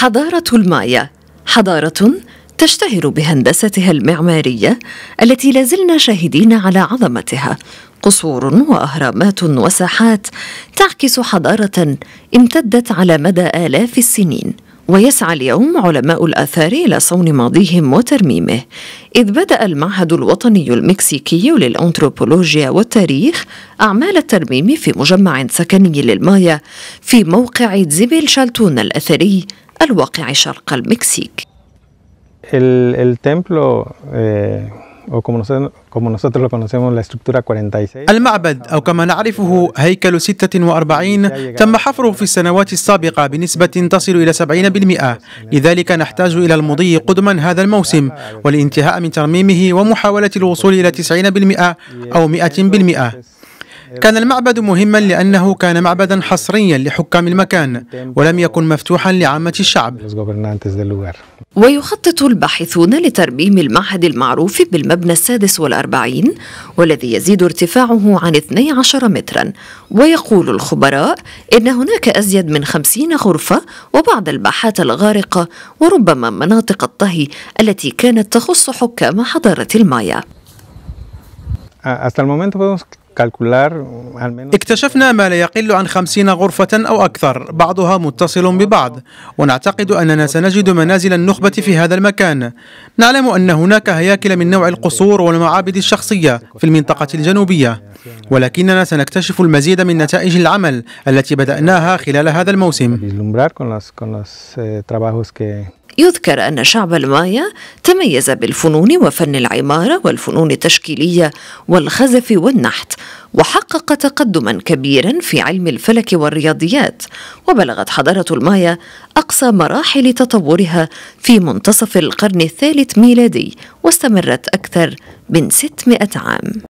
حضارة المايا حضارة تشتهر بهندستها المعمارية التي لازلنا شاهدين على عظمتها قصور وأهرامات وساحات تعكس حضارة امتدت على مدى آلاف السنين ويسعى اليوم علماء الآثار إلى صون ماضيهم وترميمه إذ بدأ المعهد الوطني المكسيكي للأنثروبولوجيا والتاريخ أعمال الترميم في مجمع سكني للمايا في موقع زبل شالتون الأثري الواقع شرق المكسيك eh, المعبد أو كما نعرفه هيكل 46 تم حفره في السنوات السابقة بنسبة تصل إلى 70% لذلك نحتاج إلى المضي قدما هذا الموسم والانتهاء من ترميمه ومحاولة الوصول إلى 90% أو 100% كان المعبد مهما لأنه كان معبدا حصريا لحكام المكان ولم يكن مفتوحا لعامة الشعب ويخطط الباحثون لترميم المعهد المعروف بالمبنى السادس والأربعين والذي يزيد ارتفاعه عن 12 مترا ويقول الخبراء إن هناك أزيد من 50 غرفة وبعض الباحات الغارقة وربما مناطق الطهي التي كانت تخص حكام حضارة المايا أه، اكتشفنا ما لا يقل عن خمسين غرفة أو أكثر بعضها متصل ببعض ونعتقد أننا سنجد منازل النخبة في هذا المكان نعلم أن هناك هياكل من نوع القصور والمعابد الشخصية في المنطقة الجنوبية ولكننا سنكتشف المزيد من نتائج العمل التي بدأناها خلال هذا الموسم eh, يذكر أن شعب المايا تميز بالفنون وفن العمارة والفنون التشكيلية والخزف والنحت وحقق تقدما كبيرا في علم الفلك والرياضيات وبلغت حضارة المايا أقصى مراحل تطورها في منتصف القرن الثالث ميلادي واستمرت أكثر من 600 عام